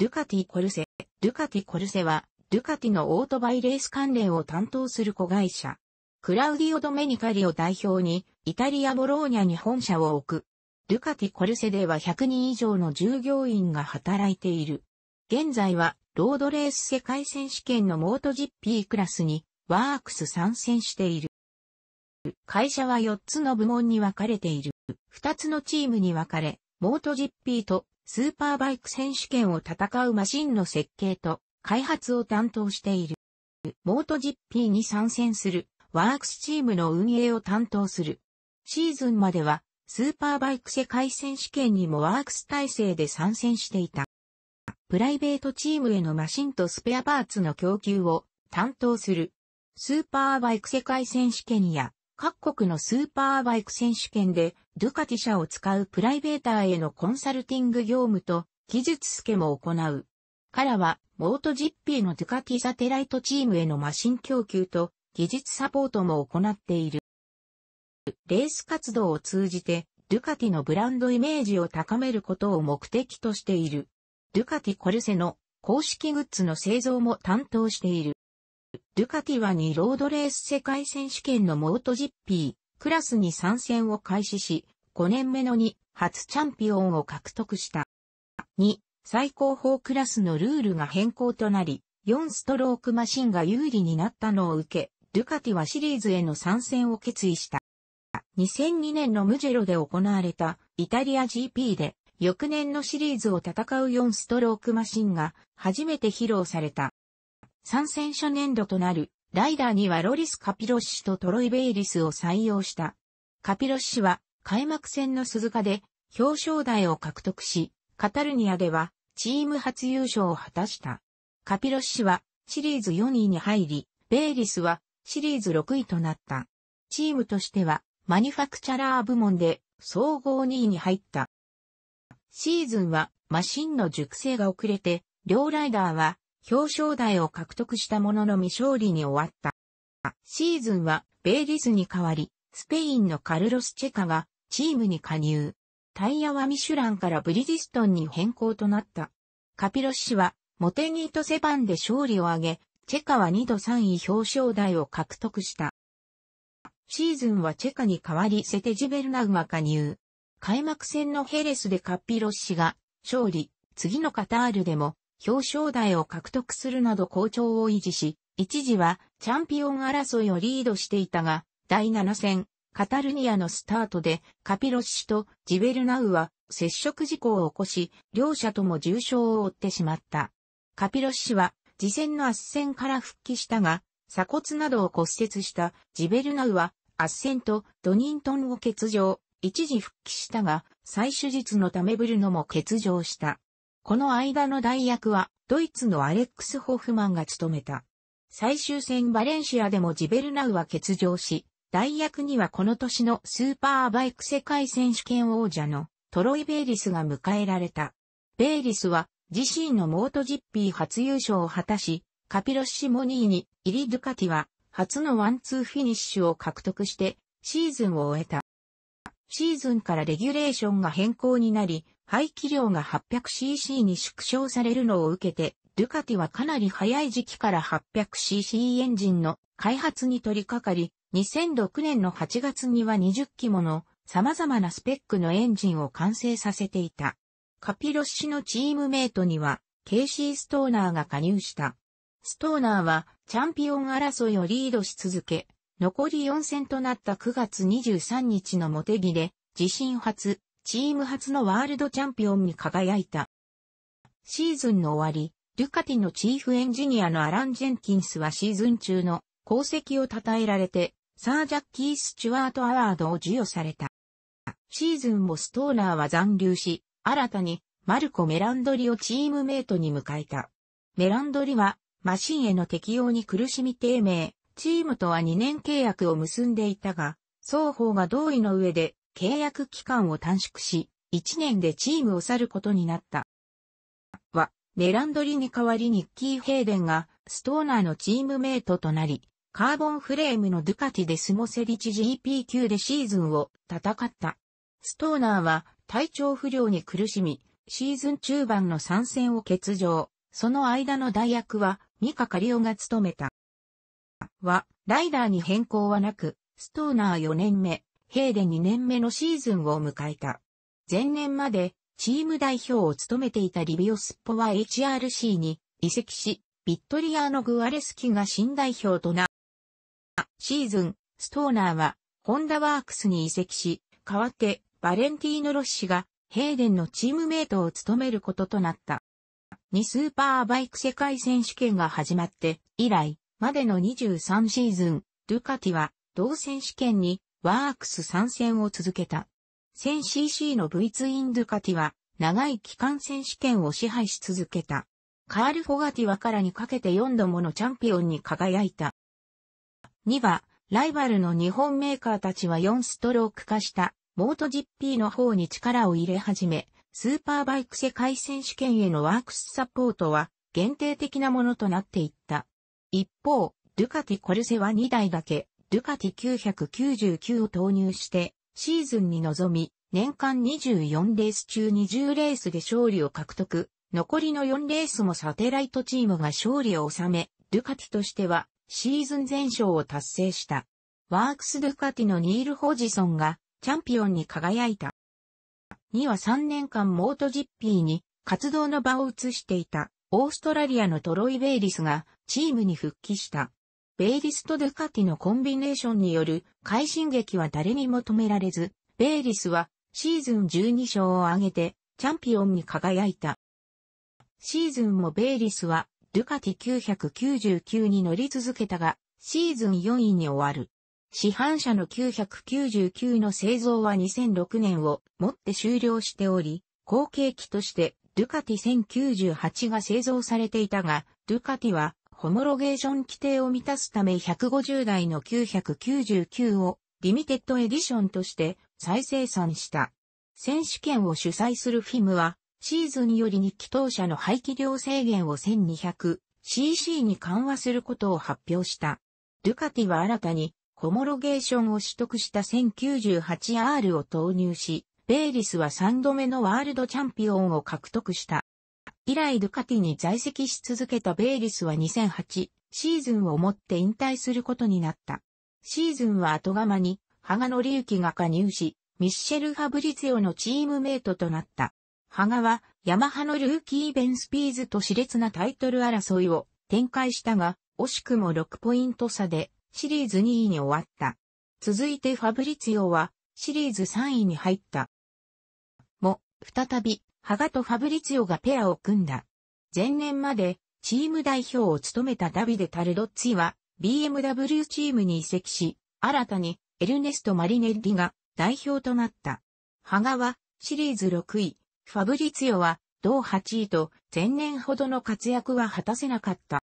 ドゥカティコルセ。ゥカティコルセは、ゥカティのオートバイレース関連を担当する子会社。クラウディオ・ドメニカリを代表に、イタリア・ボローニャに本社を置く。ドゥカティ・コルセでは100人以上の従業員が働いている。現在は、ロードレース世界選手権のモートジッピークラスに、ワークス参戦している。会社は4つの部門に分かれている。2つのチームに分かれ、モートピーとスーパーバイク選手権を戦うマシンの設計と開発を担当している。モート GP に参戦するワークスチームの運営を担当する。シーズンまではスーパーバイク世界選手権にもワークス体制で参戦していた。プライベートチームへのマシンとスペアパーツの供給を担当する。スーパーバイク世界選手権や各国のスーパーバイク選手権で、ドゥカティ社を使うプライベーターへのコンサルティング業務と、技術付けも行う。からは、モートジッピーのドゥカティサテライトチームへのマシン供給と、技術サポートも行っている。レース活動を通じて、ドゥカティのブランドイメージを高めることを目的としている。ドゥカティコルセの公式グッズの製造も担当している。ドゥカティは2ロードレース世界選手権のモートジッピークラスに参戦を開始し、5年目の2、初チャンピオンを獲得した。2、最高峰クラスのルールが変更となり、4ストロークマシンが有利になったのを受け、ドゥカティはシリーズへの参戦を決意した。2002年のムジェロで行われたイタリア GP で翌年のシリーズを戦う4ストロークマシンが初めて披露された。参戦初年度となる、ライダーにはロリス・カピロッシとトロイ・ベイリスを採用した。カピロッシは、開幕戦の鈴鹿で、表彰台を獲得し、カタルニアでは、チーム初優勝を果たした。カピロッシは、シリーズ4位に入り、ベイリスは、シリーズ6位となった。チームとしては、マニファクチャラー部門で、総合2位に入った。シーズンは、マシンの熟成が遅れて、両ライダーは、表彰台を獲得したものの未勝利に終わった。シーズンはベイリスに代わり、スペインのカルロス・チェカがチームに加入。タイヤはミシュランからブリィストンに変更となった。カピロ氏はモテニーとセバンで勝利を挙げ、チェカは2度3位表彰台を獲得した。シーズンはチェカに代わりセテジベルナウが加入。開幕戦のヘレスでカッピロッシが勝利、次のカタールでも表彰台を獲得するなど好調を維持し、一時はチャンピオン争いをリードしていたが、第7戦、カタルニアのスタートでカピロッシュとジベルナウは接触事故を起こし、両者とも重傷を負ってしまった。カピロッシュは次戦の圧戦から復帰したが、鎖骨などを骨折したジベルナウは圧戦とドニントンを欠場、一時復帰したが、再手術のためブルノも欠場した。この間の代役は、ドイツのアレックス・ホフマンが務めた。最終戦バレンシアでもジベルナウは欠場し、代役にはこの年のスーパーバイク世界選手権王者のトロイ・ベイリスが迎えられた。ベイリスは自身のモートジッピー初優勝を果たし、カピロッシモニーにイリ・ドゥカティは初のワンツーフィニッシュを獲得してシーズンを終えた。シーズンからレギュレーションが変更になり、排気量が 800cc に縮小されるのを受けて、ドゥカティはかなり早い時期から 800cc エンジンの開発に取り掛かり、2006年の8月には20機もの様々なスペックのエンジンを完成させていた。カピロッシのチームメイトには、ケイシー・ストーナーが加入した。ストーナーはチャンピオン争いをリードし続け、残り4戦となった9月23日のモテギで、自身初チーム初のワールドチャンピオンに輝いた。シーズンの終わり、ルカティのチーフエンジニアのアラン・ジェンキンスはシーズン中の功績を称えられて、サー・ジャッキー・スチュワート・アワードを授与された。シーズンもストーナーは残留し、新たにマルコ・メランドリをチームメイトに迎えた。メランドリはマシンへの適用に苦しみ低迷、チームとは2年契約を結んでいたが、双方が同意の上で契約期間を短縮し、1年でチームを去ることになった。は、メランドリに代わりニッキー・ヘイデンが、ストーナーのチームメイトとなり、カーボンフレームのドゥカティでスモセリチ GP 級でシーズンを戦った。ストーナーは体調不良に苦しみ、シーズン中盤の参戦を欠場。その間の代役は、ミカ・カリオが務めた。は、ライダーに変更はなく、ストーナー4年目、兵で2年目のシーズンを迎えた。前年までチーム代表を務めていたリビオスッポは HRC に移籍し、ビットリアーノ・グアレスキが新代表とな。シーズン、ストーナーはホンダワークスに移籍し、代わってバレンティーノ・ロッシがヘーデンのチームメイトを務めることとなった。2スーパーバイク世界選手権が始まって以来までの23シーズン、ドゥカティは同選手権にワークス参戦を続けた。1000cc の V ツインドゥカティは、長い期間選手権を支配し続けた。カール・フォガティはからにかけて4度ものチャンピオンに輝いた。2は、ライバルの日本メーカーたちは4ストローク化した、モート GP の方に力を入れ始め、スーパーバイク世界選手権へのワークスサポートは、限定的なものとなっていった。一方、ドゥカティ・コルセは2台だけ、ドゥカティ999を投入して、シーズンに臨み、年間24レース中20レースで勝利を獲得。残りの4レースもサテライトチームが勝利を収め、ドゥカティとしてはシーズン全勝を達成した。ワークス・ドゥカティのニール・ホジソンがチャンピオンに輝いた。2は3年間モートジッピーに活動の場を移していたオーストラリアのトロイ・ベイリスがチームに復帰した。ベイリスとドゥカティのコンビネーションによる快進撃は誰にも止められず、ベイリスはシーズン12勝を挙げてチャンピオンに輝いた。シーズンもベイリスはドゥカティ999に乗り続けたが、シーズン4位に終わる。市販車の999の製造は2006年をもって終了しており、後継機としてドゥカティ1098が製造されていたが、ドゥカティはホモロゲーション規定を満たすため150台の999をリミテッドエディションとして再生産した。選手権を主催するフィムは、シーズンより日記当社の排気量制限を 1200cc に緩和することを発表した。ドゥカティは新たに、ホモロゲーションを取得した 1098R を投入し、ベイリスは3度目のワールドチャンピオンを獲得した。以来ドゥカティに在籍し続けたベイリスは2008シーズンをもって引退することになった。シーズンは後釜に、羽賀則キが加入し、ミッシェル・ファブリツィオのチームメイトとなった。羽賀は、ヤマハのルーキー・ベン・スピーズと熾烈なタイトル争いを展開したが、惜しくも6ポイント差で、シリーズ2位に終わった。続いてファブリツィオは、シリーズ3位に入った。も、再び、ハガとファブリツィオがペアを組んだ。前年までチーム代表を務めたダビデ・タルドッツィは BMW チームに移籍し、新たにエルネスト・マリネッリが代表となった。ハガはシリーズ6位、ファブリツィオは同8位と前年ほどの活躍は果たせなかった。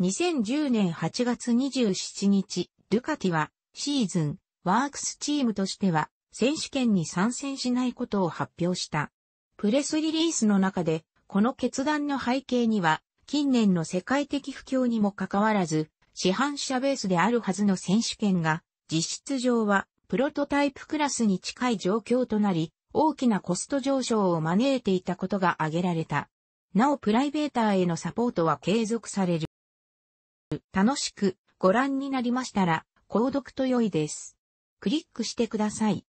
2010年8月27日、ルカティはシーズンワークスチームとしては選手権に参戦しないことを発表した。プレスリリースの中で、この決断の背景には、近年の世界的不況にもかかわらず、市販車ベースであるはずの選手権が、実質上は、プロトタイプクラスに近い状況となり、大きなコスト上昇を招いていたことが挙げられた。なおプライベーターへのサポートは継続される。楽しくご覧になりましたら、購読と良いです。クリックしてください。